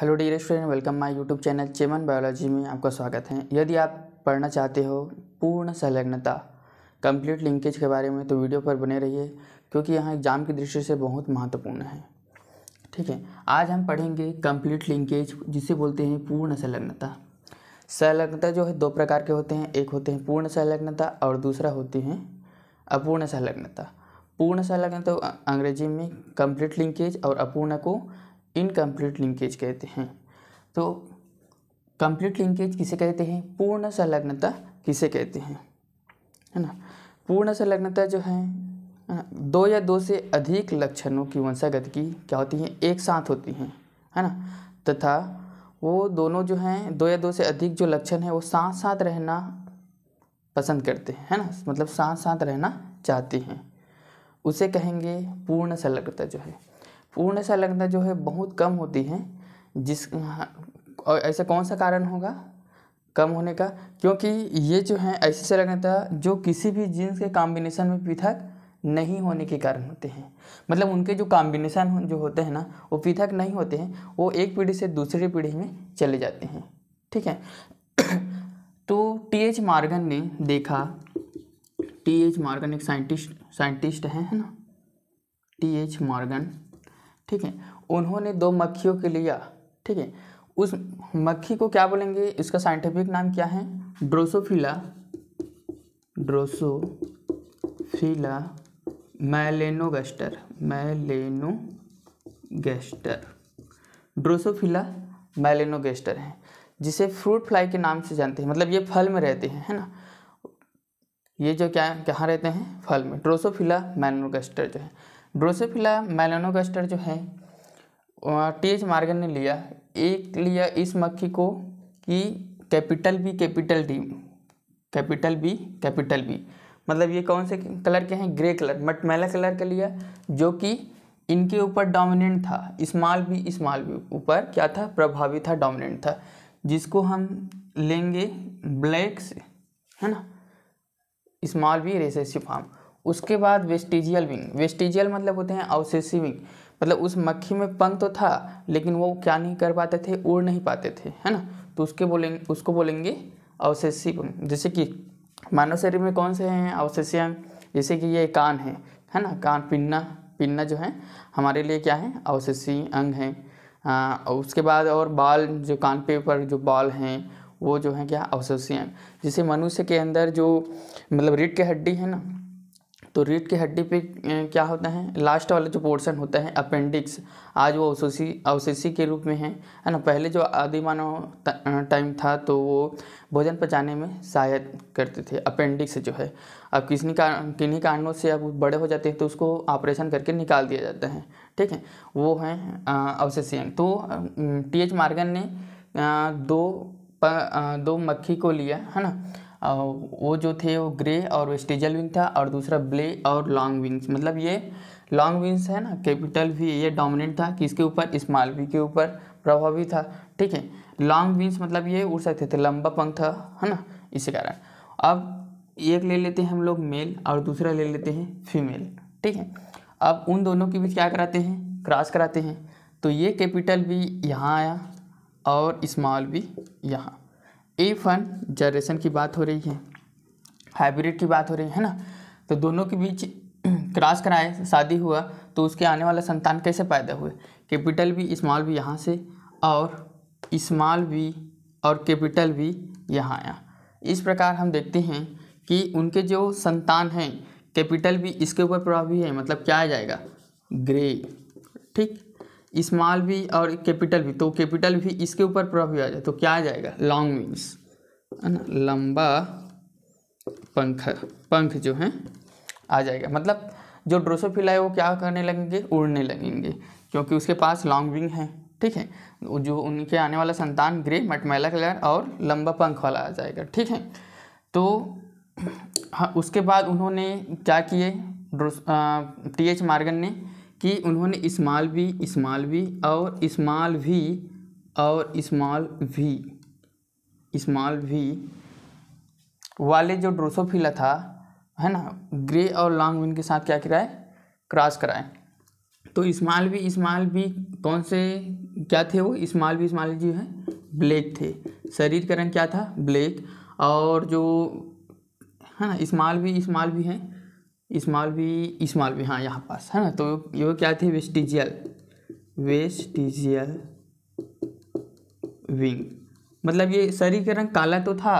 Hello the student welcome my YouTube channel चेमन biology में आपका स्वागत है यदि आप पढ़ना चाहते हो पूर्ण संलग्नता कंप्लीट लिंकेज के बारे में तो वीडियो पर बने रहिए क्योंकि यहाँ एग्जाम की दृष्टि से बहुत महत्वपूर्ण है ठीक है आज हम पढ़ेंगे कंप्लीट लिंकेज जिसे बोलते हैं पूर्ण संलग्नता संलग्नता जो है दो प्रकार के होते हैं एक होते हैं पूर्ण संलग्नता और दूसरा होते हैं अपूर्ण संलग्नता पूर्ण संलग्नता अंग्रेजी में कंप्लीट लिंकेज और अपूर्ण को इनकम्प्लीट लिंकेज कहते हैं तो कंप्लीट लिंकेज किसे कहते हैं पूर्ण संलग्नता किसे कहते हैं है ना पूर्ण संलग्नता जो है दो या दो से अधिक लक्षणों की वंशागत की क्या होती हैं एक साथ होती हैं है ना तथा वो दोनों जो हैं दो या दो से अधिक जो लक्षण हैं वो साथ साथ रहना पसंद करते हैं है ना मतलब साथ साथ रहना चाहते हैं उसे कहेंगे पूर्ण संलग्नता जो है पूर्ण संलग्नता जो है बहुत कम होती है जिस ऐसा कौन सा कारण होगा कम होने का क्योंकि ये जो है ऐसी संलग्नता जो किसी भी जीन्स के कॉम्बिनेशन में पृथक नहीं होने के कारण होते हैं मतलब उनके जो कॉम्बिनेशन जो होते हैं ना वो पृथक नहीं होते हैं वो एक पीढ़ी से दूसरी पीढ़ी में चले जाते हैं ठीक है तो टी एच मार्गन ने देखा टी एच मार्गन एक साइंटिस्ट साइंटिस्ट है ना टी एच मार्गन ठीक है उन्होंने दो मक्खियों के लिया ठीक है उस मक्खी को क्या बोलेंगे इसका साइंटिफिक नाम क्या है drosophila drosophila melanogaster melanogaster drosophila melanogaster है जिसे फ्रूट फ्लाई के नाम से जानते हैं मतलब ये फल में रहते हैं है ना ये जो क्या कहाँ रहते हैं फल में ड्रोसोफिला मैलेनोगेस्टर जो है ड्रोसेफिला मेलानोगस्टर जो है टी एच मार्गन ने लिया एक लिया इस मक्खी को कि capital B capital D capital B capital B मतलब ये कौन से कलर के हैं ग्रे कलर मटमैला कलर का लिया जो कि इनके ऊपर डोमिनेंट था स्मॉल बी स्मॉल बी ऊपर क्या था प्रभावी था डोमिनेंट था जिसको हम लेंगे ब्लैक से है ना स्मॉल बी रेसेसिव फॉर्म उसके बाद वेस्टिजियल विंग वेस्टिजियल मतलब होते हैं अवशेषी विंग मतलब उस मक्खी में पंख तो था लेकिन वो क्या नहीं कर पाते थे उड़ नहीं पाते थे है ना तो उसके बोलेंगे उसको बोलेंगे अवशेषी विंग जैसे कि मानव शरीर में कौन से हैं अंग जैसे कि ये कान है है ना कान पिन्ना पिन्ना जो है हमारे लिए क्या है अवशेषी अंग हैं और उसके बाद और बाल जो कान पे पर जो बाल हैं वो जो है क्या अवशेषी अंग जैसे मनुष्य के अंदर जो मतलब रीढ़ की हड्डी है ना तो रीढ़ की हड्डी पे क्या होता है लास्ट वाला जो पोर्शन होता है अपेंडिक्स आज वो अवशोषी अवशेषी के रूप में है है ना पहले जो आदि मानव टाइम था तो वो भोजन पचाने में सहायता करते थे अपेंडिक्स जो है अब किसी कारण किन्हीं कारणों से अब बड़े हो जाते हैं तो उसको ऑपरेशन करके निकाल दिया जाता है ठीक है वो हैं अवशेषी अंग तो टी एच मार्गन ने दो दो मक्खी को लिया है ना वो जो थे वो ग्रे और वेस्टिजल विंग था और दूसरा ब्ले और लॉन्ग विंग्स मतलब ये लॉन्ग विंग्स है ना कैपिटल भी ये डोमिनेंट था किसके ऊपर स्मॉल वी के ऊपर प्रभावी था ठीक है लॉन्ग विंग्स मतलब ये उड़ सकते थे लंबा पंख था है ना इसी कारण अब एक ले लेते हैं हम लोग मेल और दूसरा ले लेते हैं फीमेल ठीक है अब उन दोनों के बीच क्या कराते हैं क्रॉस कराते हैं तो ये कैपिटल भी यहाँ आया और स्मॉल भी यहाँ ए फन जनरेशन की बात हो रही है हाइब्रिड की बात हो रही है ना तो दोनों के बीच क्रॉस कराए शादी हुआ तो उसके आने वाला संतान कैसे पैदा हुए कैपिटल भी इस्माल भी यहाँ से और इस्माल भी और कैपिटल भी यहाँ आया इस प्रकार हम देखते हैं कि उनके जो संतान हैं कैपिटल भी इसके ऊपर प्रभावी है मतलब क्या आ जाएगा ग्रे ठीक इस्माल भी और कैपिटल भी तो कैपिटल भी इसके ऊपर प्रभावी आ जाए तो क्या आ जाएगा लॉन्ग मीन्स लंबा पंख पंख जो है आ जाएगा मतलब जो ड्रोसोफिला है वो क्या करने लगेंगे उड़ने लगेंगे क्योंकि उसके पास लॉन्ग विंग है ठीक है जो उनके आने वाला संतान ग्रे मटमैला कलर और लंबा पंख वाला आ जाएगा ठीक है तो हाँ उसके बाद उन्होंने क्या किए टी एच मार्गन ने कि उन्होंने इस्माल भी इस्माल भी और इस्माल भी और इस्माल भी स्मॉल वी वाले जो ड्रोसोफिला था है ना ग्रे और लॉन्ग विन के साथ क्या कराए क्रॉस कराए तो स्मॉल वी स्मॉल वी कौन से क्या थे वो स्मॉल वी स्मॉल जी है ब्लैक थे शरीर का रंग क्या था ब्लैक और जो है ना स्मॉल भी स्मॉल भी हैं स्मॉल भी स्मॉल भी हाँ यहाँ पास है ना तो ये क्या थे वेस्टिजियल वेस्टिजियल विंग मतलब ये शरीर का रंग काला तो था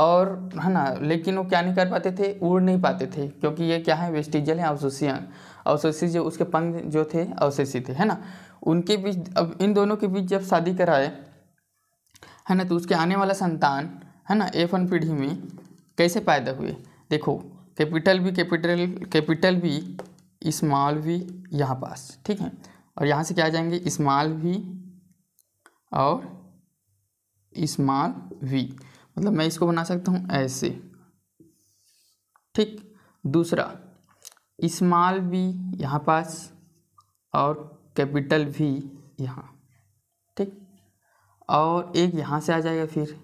और है ना लेकिन वो क्या नहीं कर पाते थे उड़ नहीं पाते थे क्योंकि ये क्या है वेस्टिजल है अवशोषियाँ अवशोषी जो उसके पंख जो थे अवशेषी थे है ना उनके बीच अब इन दोनों के बीच जब शादी कराए है ना तो उसके आने वाला संतान है ना एफ वन पीढ़ी में कैसे पैदा हुए देखो कैपिटल भी कैपिटल कैपिटल भी इस्माल भी यहाँ पास ठीक है और यहाँ से क्या आ जाएंगे इस्माल भी और स्मॉल वी मतलब मैं इसको बना सकता हूँ ऐसे ठीक दूसरा स्मॉल वी यहाँ पास और कैपिटल वी यहाँ ठीक और एक यहाँ से आ जाएगा फिर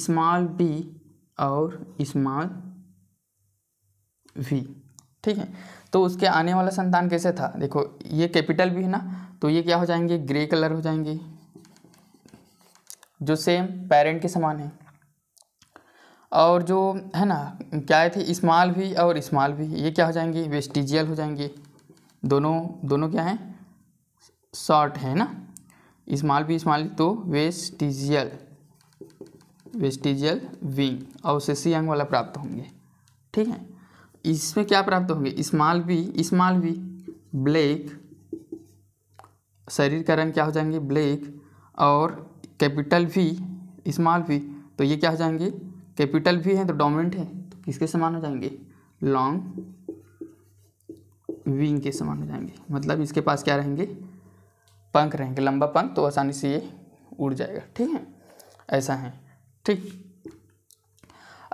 स्मॉल बी और स्मॉल वी ठीक है तो उसके आने वाला संतान कैसे था देखो ये कैपिटल भी है ना तो ये क्या हो जाएंगे ग्रे कलर हो जाएंगे जो सेम पेरेंट के समान है और जो है ना क्या थे इस्माल भी और इस्माल भी ये क्या हो जाएंगे वेस्टिजियल हो जाएंगे दोनों दोनों क्या हैं शॉर्ट है ना इस्माल भी इस्माल तो वेस्टिजियल वेस्टिजियल विंग और सी अंग वाला प्राप्त होंगे ठीक है इसमें क्या प्राप्त होंगे इस्माल भी इस्माल भी ब्लैक शरीर का रंग क्या हो जाएंगे ब्लैक और कैपिटल वी स्मॉल वी तो ये क्या हो जाएंगे कैपिटल वी है तो डोमिनेंट है तो किसके समान हो जाएंगे लॉन्ग विंग के समान हो जाएंगे मतलब इसके पास क्या रहेंगे पंख रहेंगे लंबा पंख तो आसानी से ये उड़ जाएगा ठीक है ऐसा है ठीक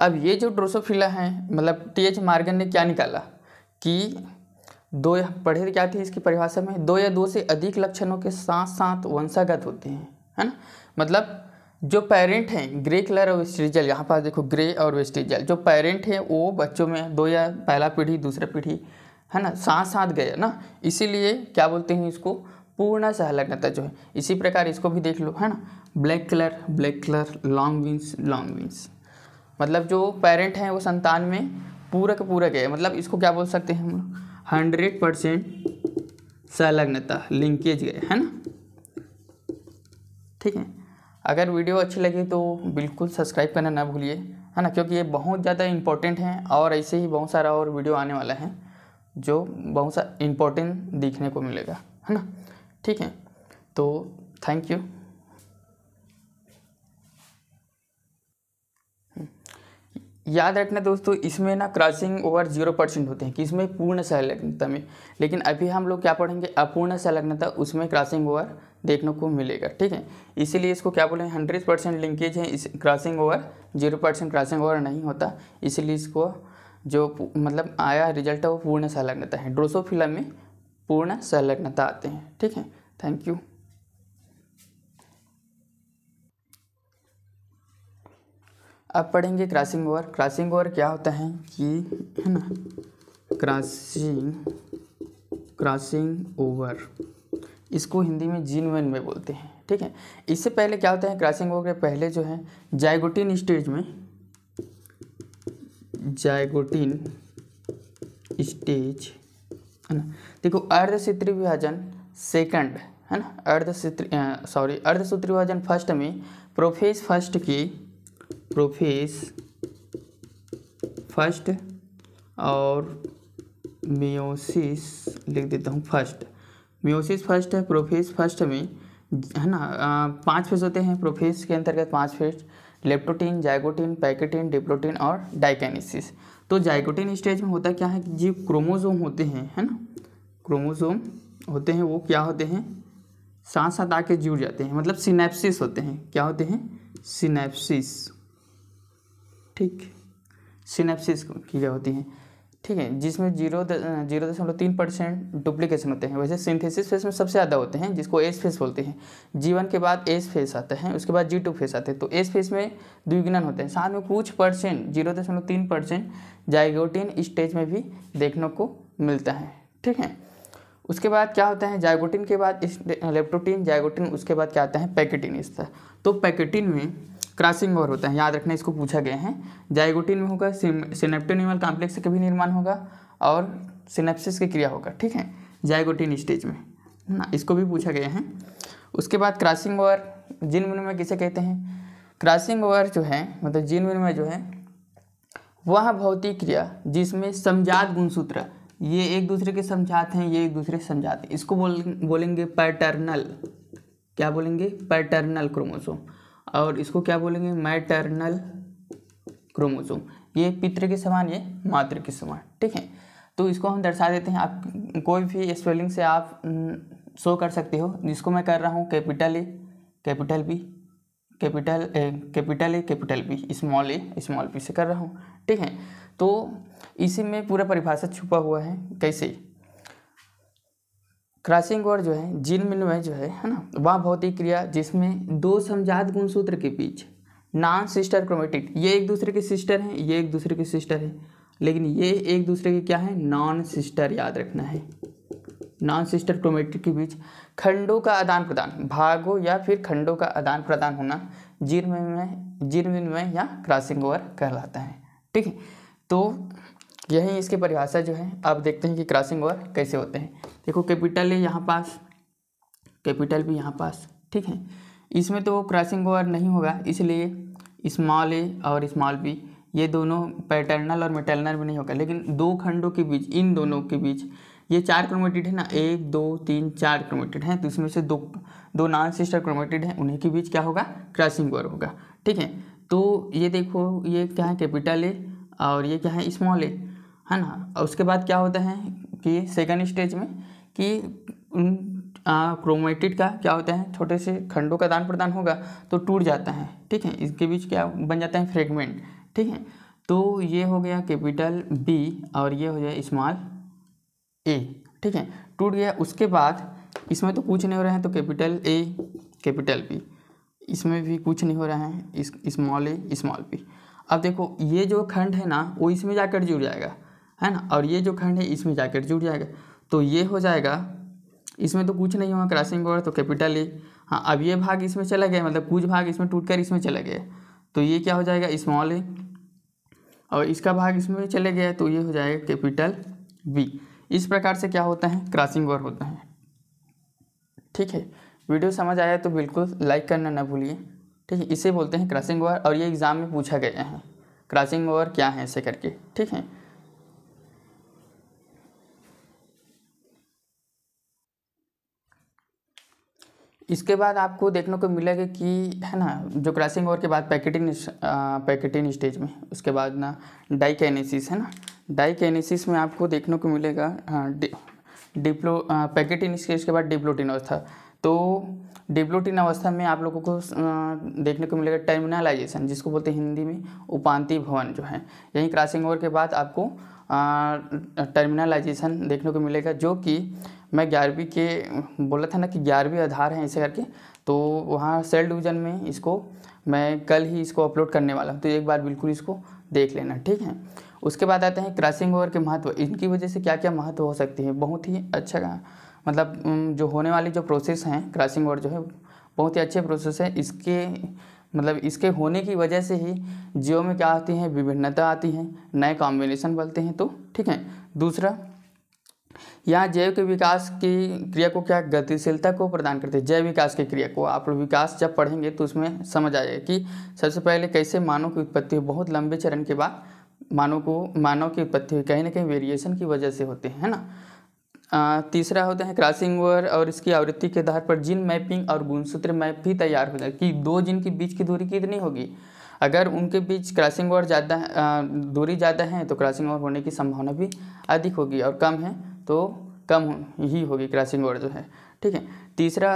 अब ये जो ड्रोसोफिला है मतलब टी एच मार्गन ने क्या निकाला कि दो या पढ़े तो क्या थी इसकी परिभाषा में दो या दो से अधिक लक्षणों के साथ साथ वंशागत होते हैं है ना मतलब जो पेरेंट हैं ग्रे कलर और वेस्टिजल यहाँ पास देखो ग्रे और वेस्टिजल जो पेरेंट हैं वो बच्चों में दो या पहला पीढ़ी दूसरा पीढ़ी है ना साथ साथ गए ना इसीलिए क्या बोलते हैं इसको पूर्ण सहलग्नता जो है इसी प्रकार इसको भी देख लो है ना black colour black colour long wings long wings मतलब जो पेरेंट हैं वो संतान में पूरा का पूरा गए मतलब इसको क्या बोल सकते हैं हम लोग हंड्रेड परसेंट संलग्नता लिंकेज गए है ना ठीक है अगर वीडियो अच्छी लगी तो बिल्कुल सब्सक्राइब करना ना भूलिए है ना क्योंकि ये बहुत ज़्यादा इम्पोर्टेंट हैं और ऐसे ही बहुत सारा और वीडियो आने वाला है जो बहुत सा इम्पोर्टेंट देखने को मिलेगा है ना ठीक है तो थैंक यू याद रखना दोस्तों इसमें ना क्रॉसिंग ओवर जीरो परसेंट होते हैं कि इसमें पूर्ण संलग्नता में लेकिन अभी हम लोग क्या पढ़ेंगे अपूर्ण संलग्नता उसमें क्रॉसिंग ओवर देखने को मिलेगा ठीक है इसीलिए इसको क्या बोले हंड्रेड परसेंट लिंकेज है इस crossing over zero percent crossing over नहीं होता इसीलिए इसको जो मतलब आया रिजल्ट है वो पूर्ण संलग्नता है ड्रोसोफिला में पूर्ण संलग्नता आते हैं ठीक है थैंक यू अब पढ़ेंगे क्रॉसिंग ओवर क्रॉसिंग ओवर क्या होता है कि है ना क्रॉसिंग क्रॉसिंग ओवर इसको हिंदी में जीन वन में बोलते हैं ठीक है इससे पहले क्या होता है क्रॉसिंग ओवर के पहले जो है जायगोटिन स्टेज में जायगोटिन स्टेज है ना देखो अर्धसूत्री विभाजन सेकंड है ना अर्धसूत्री सॉरी अर्धसूत्र विभाजन फर्स्ट में प्रोफेस फर्स्ट की प्रोफेस फर्स्ट और मियोसिस लिख देता हूँ फर्स्ट म्यूसिस फर्स्ट है प्रोफेस फर्स्ट में है ना पांच फेज होते हैं प्रोफेस के अंतर्गत पांच phase leptotene zygotene pachytene diplotene और डाइकेनिसिस तो जाइगोटीन स्टेज में होता क्या है कि जो क्रोमोजोम होते हैं है ना क्रोमोजोम होते हैं वो क्या होते हैं साथ साथ आके जुड़ जाते हैं मतलब सिनेप्सिस होते हैं क्या होते हैं सिनेप्सिस ठीक सिनेप्सिस क्रिया होती हैं ठीक है हम्म। जिसमें जीरो जीरो दशमलव तीन परसेंट डुप्लीकेशन होते हैं वैसे सिंथेसिस फेस में सबसे ज़्यादा होते हैं जिसको एस फेस बोलते हैं जी वन के बाद एस फेस आता है उसके बाद जी टू फेस आते हैं तो एस फेस में द्विगुणन होते हैं साथ में कुछ परसेंट जीरो दशमलव तीन परसेंट जाइगोटिन स्टेज में भी देखने को मिलता है ठीक है उसके बाद क्या होता है जाइगोटिन के बाद लेप्टोटीन जाइगोटिन उसके बाद क्या आता है पैकेटिन इस तो पैकेटिन में क्रॉसिंग ओवर होता है याद रखना इसको पूछा गया है जाइगोटिन में होगा सिनेप्टोनिमल कॉम्प्लेक्स का भी निर्माण होगा और सिनेप्सिस की क्रिया होगा ठीक है जाइगोटिन स्टेज में ना इसको भी पूछा गया है उसके बाद क्रॉसिंग ओवर जीन विनिमय किसे कहते हैं क्रॉसिंग ओवर जो है मतलब जीन विनिमय जो है वह भौतिक क्रिया जिसमें समझात गुणसूत्र ये एक दूसरे के समझात हैं ये एक दूसरे के समझाते हैं इसको बोल बोलेंगे पैटर्नल क्या बोलेंगे पैटर्नल क्रोमोसोम और इसको क्या बोलेंगे मैटर्नल क्रोमोसोम ये पित्र के समान ये मातृ के समान ठीक है तो इसको हम दर्शा देते हैं आप कोई भी स्पेलिंग से आप शो कर सकते हो जिसको मैं कर रहा हूँ capital A capital B capital A capital A capital B small a small b से कर रहा हूँ ठीक है तो इसी में पूरा परिभाषा छुपा हुआ है कैसे क्रॉसिंग ओवर जो है जिन में जो है है ना वह भौतिक क्रिया जिसमें दो समझात गुणसूत्र के बीच नॉन सिस्टर क्रोमेटिड ये एक दूसरे के सिस्टर हैं ये एक दूसरे के सिस्टर हैं लेकिन ये एक दूसरे के क्या है नॉन सिस्टर याद रखना है नॉन सिस्टर क्रोमेटिड के बीच खंडों का आदान प्रदान भागों या फिर खंडों का आदान प्रदान होना जीर्ण में जीर्ण विनिमय या क्रॉसिंग ओवर कहलाता है ठीक है तो यही इसकी परिभाषा जो है आप देखते हैं कि क्रॉसिंग ओवर कैसे होते हैं देखो कैपिटल है यहाँ पास कैपिटल भी यहाँ पास ठीक है इसमें तो क्रॉसिंग ओवर नहीं होगा इसलिए स्मॉल ए और स्मॉल बी ये दोनों पैटर्नल और मेटर्नल भी नहीं होगा लेकिन दो खंडों के बीच इन दोनों के बीच ये चार क्रोमेटेड है ना एक दो तीन चार क्रोमेटेड हैं तो इसमें से दो दो नॉन सिस्टर क्रोमेटेड हैं उन्हीं के बीच क्या होगा क्रॉसिंग ओवर होगा ठीक है तो ये देखो ये क्या है कैपिटल ए और ये क्या है स्मॉल ए है ना और उसके बाद क्या होता है कि सेकंड स्टेज में कि उन क्रोमेटिड का क्या होता है छोटे से खंडों का दान प्रदान होगा तो टूट जाता है ठीक है इसके बीच क्या बन जाता है फ्रेगमेंट ठीक है तो ये हो गया कैपिटल बी और ये हो गया स्मॉल ए ठीक है टूट गया उसके बाद इसमें तो कुछ नहीं हो रहा है तो कैपिटल ए कैपिटल बी इसमें भी कुछ नहीं हो रहा है इस स्मॉल ए स्मॉल बी अब देखो ये जो खंड है ना वो इसमें जाकर जुड़ जाएगा है ना और ये जो खंड है इसमें जाकर जुड़ जाएगा तो ये हो जाएगा इसमें तो कुछ नहीं हुआ क्रॉसिंग ओवर तो कैपिटल ही हाँ अब ये भाग इसमें चला गया मतलब कुछ भाग इसमें टूट कर इसमें चला गया तो ये क्या हो जाएगा स्मॉल ए और इसका भाग इसमें चले गया तो ये हो जाएगा कैपिटल बी इस प्रकार से क्या होता है क्रॉसिंग ओवर होता है ठीक है वीडियो समझ आया तो बिल्कुल लाइक करना ना भूलिए ठीक है इसे बोलते हैं क्रॉसिंग ओवर और ये एग्ज़ाम में पूछा गया है क्रॉसिंग ओवर क्या है ऐसे करके ठीक है इसके बाद आपको देखने को मिलेगा कि है ना जो क्रॉसिंग ओवर के बाद पैकेटिंग पैकेटिंग स्टेज में उसके बाद ना डाइकैनेसिस है ना डाइकैनेसिस में आपको देखने को मिलेगा डिप्लो पैकेटिन स्टेज के बाद डिप्लोटिन अवस्था तो डिप्लोटिन अवस्था में आप लोगों को देखने को मिलेगा टर्मिनलाइजेशन जिसको बोलते हैं हिंदी में उपांति भवन जो है यही क्रॉसिंग ओवर के बाद आपको टर्मिनलाइजेशन देखने को मिलेगा जो कि मैं ग्यारहवीं के बोला था ना कि ग्यारहवीं आधार हैं ऐसे करके तो वहाँ सेल डिवीज़न में इसको मैं कल ही इसको अपलोड करने वाला हूँ तो एक बार बिल्कुल इसको देख लेना ठीक है उसके बाद आते हैं क्रॉसिंग ओवर के महत्व इनकी वजह से क्या क्या महत्व हो सकती है बहुत ही अच्छा मतलब जो होने वाली जो प्रोसेस हैं क्रॉसिंग ओवर जो है बहुत ही अच्छे प्रोसेस है इसके मतलब इसके होने की वजह से ही जियो में क्या आती है विभिन्नता आती है नए कॉम्बिनेशन बनते हैं तो ठीक है दूसरा यहाँ जैव के विकास की क्रिया को क्या गतिशीलता को प्रदान करते हैं जैव विकास की क्रिया को आप विकास जब पढ़ेंगे तो उसमें समझ आएगा कि सबसे पहले कैसे मानव की उत्पत्ति हुई बहुत लंबे चरण के बाद मानव को मानव की उत्पत्ति हुई कहीं ना कहीं वेरिएशन की वजह से होते हैं ना आ, तीसरा होते हैं क्रॉसिंग ओवर और इसकी आवृत्ति के आधार पर जिन मैपिंग और गुणसूत्र मैप भी तैयार हो जाए कि दो जिन के बीच की दूरी कितनी होगी अगर उनके बीच क्रॉसिंग ओवर ज़्यादा दूरी ज़्यादा है तो क्रॉसिंग ओवर होने की संभावना भी अधिक होगी और कम है तो कम ही होगी क्रॉसिंग ओवर जो है ठीक है तीसरा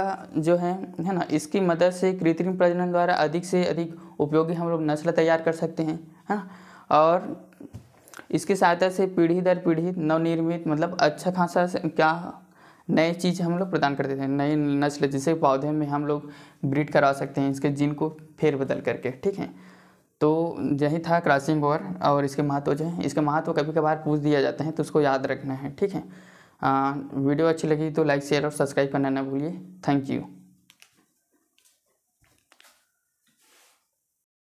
जो है है ना इसकी मदद से कृत्रिम प्रजनन द्वारा अधिक से अधिक उपयोगी हम लोग नस्ल तैयार कर सकते हैं है ना और इसकी सहायता से पीढ़ी दर पीढ़ी नवनिर्मित मतलब अच्छा खासा क्या नए चीज़ हम लोग प्रदान कर देते हैं नए नस्ल जैसे पौधे में हम लोग ब्रीड करा सकते हैं इसके जीन को फेर बदल करके ठीक है तो यही था क्रॉसिंग ओवर और इसके महत्व जो है इसके महत्व कभी कभार पूछ दिया जाते हैं तो उसको याद रखना है ठीक है आ, वीडियो अच्छी लगी तो लाइक शेयर और सब्सक्राइब करना ना भूलिए थैंक यू